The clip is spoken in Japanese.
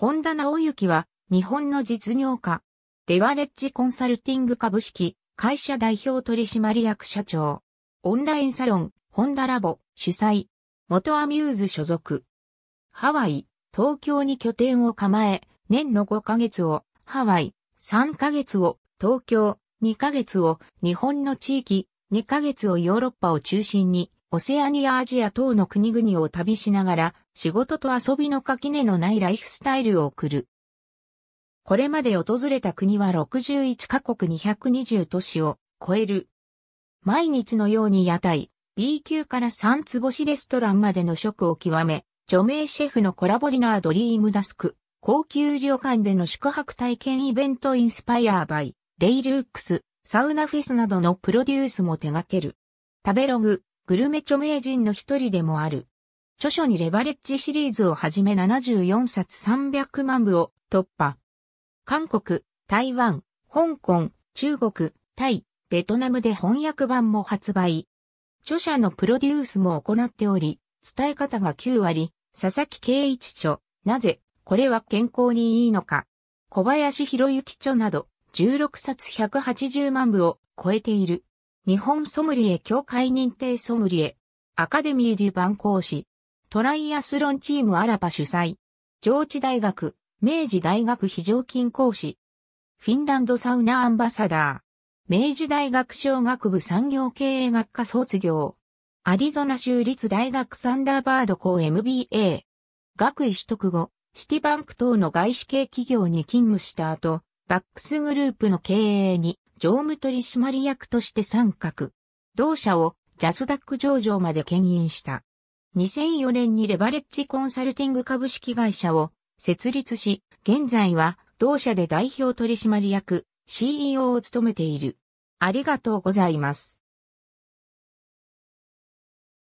本田直之は、日本の実業家、レバレッジコンサルティング株式、会社代表取締役社長、オンラインサロン、ホンダラボ、主催、元アミューズ所属、ハワイ、東京に拠点を構え、年の5ヶ月を、ハワイ、3ヶ月を、東京、2ヶ月を、日本の地域、2ヶ月をヨーロッパを中心に、オセアニアアジア等の国々を旅しながら、仕事と遊びの垣根のないライフスタイルを送る。これまで訪れた国は61カ国220都市を超える。毎日のように屋台、B 級から3つ星レストランまでの食を極め、著名シェフのコラボリナードリームダスク、高級旅館での宿泊体験イベントインスパイアーバイ、レイルークス、サウナフェスなどのプロデュースも手掛ける。食べログ、グルメ著名人の一人でもある。著書にレバレッジシリーズをはじめ74冊300万部を突破。韓国、台湾、香港、中国、タイ、ベトナムで翻訳版も発売。著者のプロデュースも行っており、伝え方が9割、佐々木圭一著、なぜ、これは健康にいいのか、小林博之著など、16冊180万部を超えている。日本ソムリエ協会認定ソムリエ、アカデミー・デュ・バン講師、トライアスロンチームアラパ主催、上智大学、明治大学非常勤講師、フィンランドサウナアンバサダー、明治大学商学部産業経営学科卒業、アリゾナ州立大学サンダーバード校 MBA、学位取得後、シティバンク等の外資系企業に勤務した後、バックスグループの経営に常務取締役として参画。同社をジャスダック上場まで牽引した。2004年にレバレッジコンサルティング株式会社を設立し、現在は同社で代表取締役 CEO を務めている。ありがとうございます。